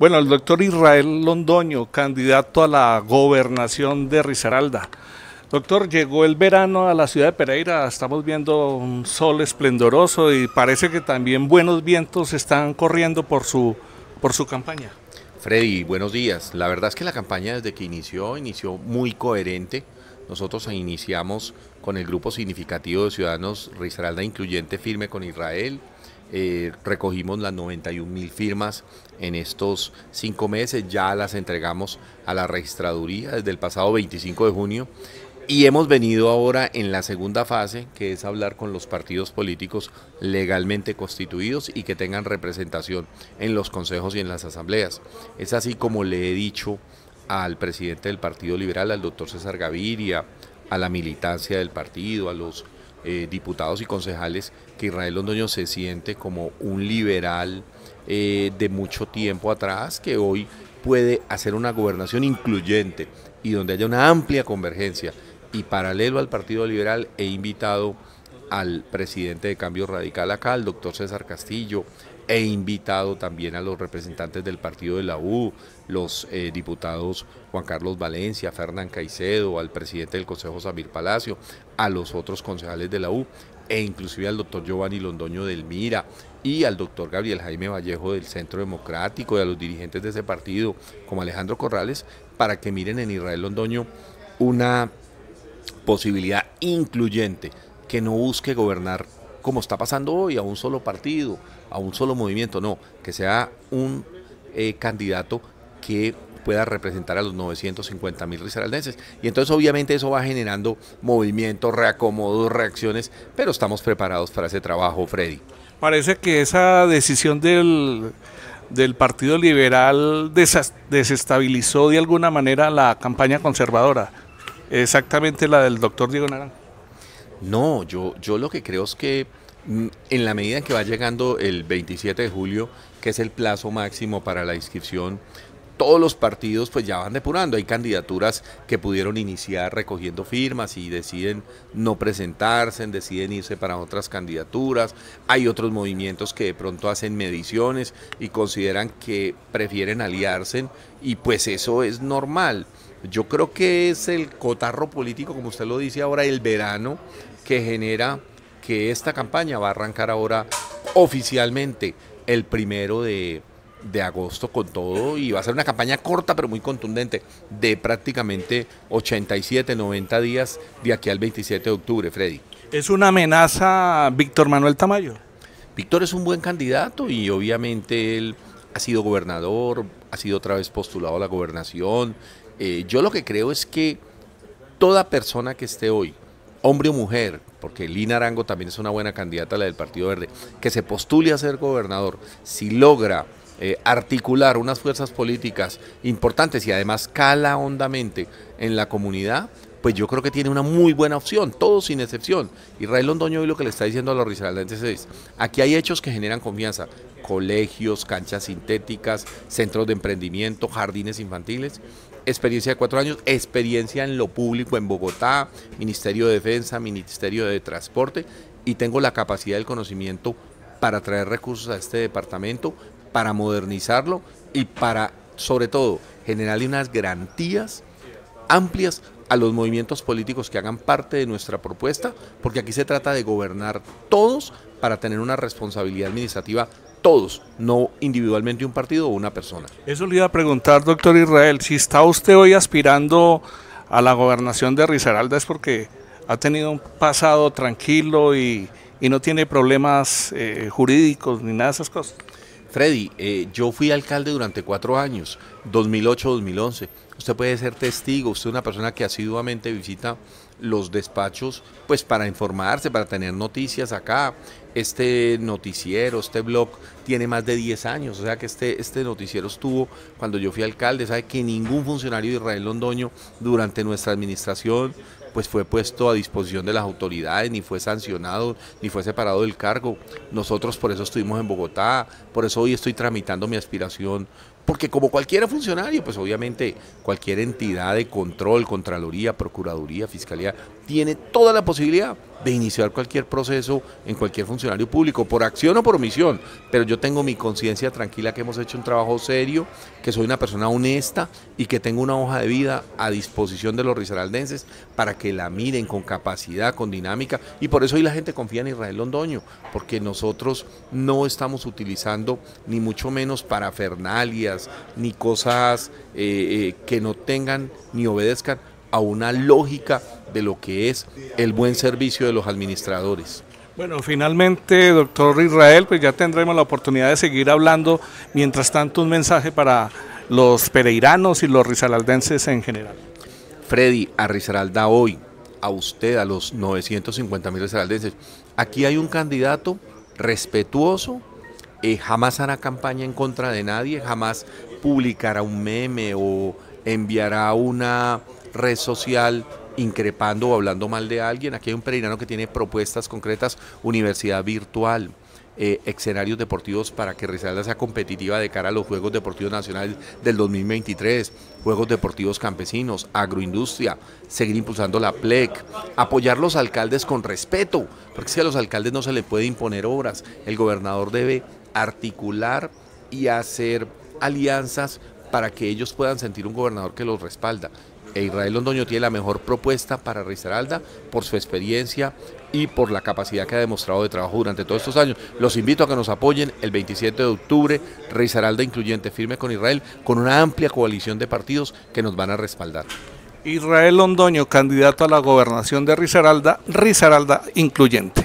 Bueno, el doctor Israel Londoño, candidato a la gobernación de Risaralda. Doctor, llegó el verano a la ciudad de Pereira, estamos viendo un sol esplendoroso y parece que también buenos vientos están corriendo por su, por su campaña. Freddy, buenos días. La verdad es que la campaña desde que inició, inició muy coherente. Nosotros iniciamos con el grupo significativo de ciudadanos Risaralda Incluyente Firme con Israel, eh, recogimos las 91 mil firmas en estos cinco meses, ya las entregamos a la registraduría desde el pasado 25 de junio y hemos venido ahora en la segunda fase, que es hablar con los partidos políticos legalmente constituidos y que tengan representación en los consejos y en las asambleas. Es así como le he dicho al presidente del Partido Liberal, al doctor César Gaviria, a la militancia del partido, a los eh, diputados y concejales que Israel Londoño se siente como un liberal eh, de mucho tiempo atrás que hoy puede hacer una gobernación incluyente y donde haya una amplia convergencia. Y paralelo al Partido Liberal he invitado al presidente de Cambio Radical acá, al doctor César Castillo, He invitado también a los representantes del partido de la U, los eh, diputados Juan Carlos Valencia, Fernán Caicedo, al presidente del Consejo Samir Palacio, a los otros concejales de la U e inclusive al doctor Giovanni Londoño del Mira y al doctor Gabriel Jaime Vallejo del Centro Democrático y a los dirigentes de ese partido como Alejandro Corrales para que miren en Israel Londoño una posibilidad incluyente que no busque gobernar como está pasando hoy, a un solo partido, a un solo movimiento, no, que sea un eh, candidato que pueda representar a los 950 mil risaraldenses. Y entonces obviamente eso va generando movimientos, reacomodos, reacciones, pero estamos preparados para ese trabajo, Freddy. Parece que esa decisión del, del Partido Liberal desestabilizó de alguna manera la campaña conservadora, exactamente la del doctor Diego Naranjo. No, yo, yo lo que creo es que mm, en la medida en que va llegando el 27 de julio, que es el plazo máximo para la inscripción, todos los partidos pues ya van depurando. Hay candidaturas que pudieron iniciar recogiendo firmas y deciden no presentarse, deciden irse para otras candidaturas. Hay otros movimientos que de pronto hacen mediciones y consideran que prefieren aliarse y pues eso es normal. Yo creo que es el cotarro político, como usted lo dice ahora, el verano, que genera que esta campaña va a arrancar ahora oficialmente el primero de, agosto con todo y va a ser una campaña corta pero muy contundente de prácticamente 87, 90 días de aquí al 27 de octubre, Freddy. ¿Es una amenaza Víctor Manuel Tamayo? Víctor es un buen candidato y obviamente él ha sido gobernador, ha sido otra vez postulado a la gobernación. Eh, yo lo que creo es que toda persona que esté hoy hombre o mujer, porque Lina Arango también es una buena candidata la del Partido Verde, que se postule a ser gobernador, si logra eh, articular unas fuerzas políticas importantes y además cala hondamente en la comunidad, pues yo creo que tiene una muy buena opción, todo sin excepción. Israel Londoño hoy lo que le está diciendo a los risaraldenses es, aquí hay hechos que generan confianza, colegios, canchas sintéticas, centros de emprendimiento, jardines infantiles, experiencia de cuatro años, experiencia en lo público en Bogotá, Ministerio de Defensa, Ministerio de Transporte, y tengo la capacidad del conocimiento para traer recursos a este departamento, para modernizarlo y para, sobre todo, generarle unas garantías amplias a los movimientos políticos que hagan parte de nuestra propuesta, porque aquí se trata de gobernar todos para tener una responsabilidad administrativa todos, no individualmente un partido o una persona. Eso le iba a preguntar, doctor Israel, si está usted hoy aspirando a la gobernación de Risaralda es porque ha tenido un pasado tranquilo y, no tiene problemas eh, jurídicos ni nada de esas cosas. Freddy, eh, yo fui alcalde durante cuatro años, 2008-2011. Usted puede ser testigo, usted es una persona que asiduamente visita los despachos, pues para informarse, para tener noticias acá, este noticiero, este blog, tiene más de 10 años. O sea que este, este noticiero estuvo cuando yo fui alcalde. Sabe que ningún funcionario de Israel Londoño durante nuestra administración pues fue puesto a disposición de las autoridades, ni fue sancionado, ni fue separado del cargo. Nosotros por eso estuvimos en Bogotá, por eso hoy estoy tramitando mi aspiración porque como cualquier funcionario, pues obviamente cualquier entidad de control, Contraloría, Procuraduría, Fiscalía, tiene toda la posibilidad de iniciar cualquier proceso en cualquier funcionario público, por acción o por omisión, pero yo tengo mi conciencia tranquila que hemos hecho un trabajo serio, que soy una persona honesta y que tengo una hoja de vida a disposición de los risaraldenses para que la miren con capacidad, con dinámica, y por eso hoy la gente confía en Israel Londoño, porque nosotros no estamos utilizando ni mucho menos parafernalias, ni cosas eh, eh, que no tengan ni obedezcan a una lógica de lo que es el buen servicio de los administradores. Bueno, finalmente, doctor Israel, pues ya tendremos la oportunidad de seguir hablando. Mientras tanto, un mensaje para los pereiranos y los risaraldenses en general. Freddy, a Risaralda hoy, a usted, a los 950 mil risaraldenses, aquí hay un candidato respetuoso, eh, jamás hará campaña en contra de nadie, jamás publicará un meme o enviará una red social increpando o hablando mal de alguien. Aquí hay un perinano que tiene propuestas concretas, universidad virtual. Eh, escenarios deportivos para que Risaralda sea competitiva de cara a los Juegos Deportivos Nacionales del 2023, Juegos Deportivos Campesinos, agroindustria, seguir impulsando la PLEC, apoyar los alcaldes con respeto, porque si a los alcaldes no se le puede imponer obras, el gobernador debe articular y hacer alianzas para que ellos puedan sentir un gobernador que los respalda. E Israel Londoño tiene la mejor propuesta para Risaralda por su experiencia y por la capacidad que ha demostrado de trabajo durante todos estos años. Los invito a que nos apoyen el 27 de octubre, Risaralda Incluyente firme con Israel, con una amplia coalición de partidos que nos van a respaldar. Israel Londoño, candidato a la gobernación de Risaralda, Risaralda Incluyente.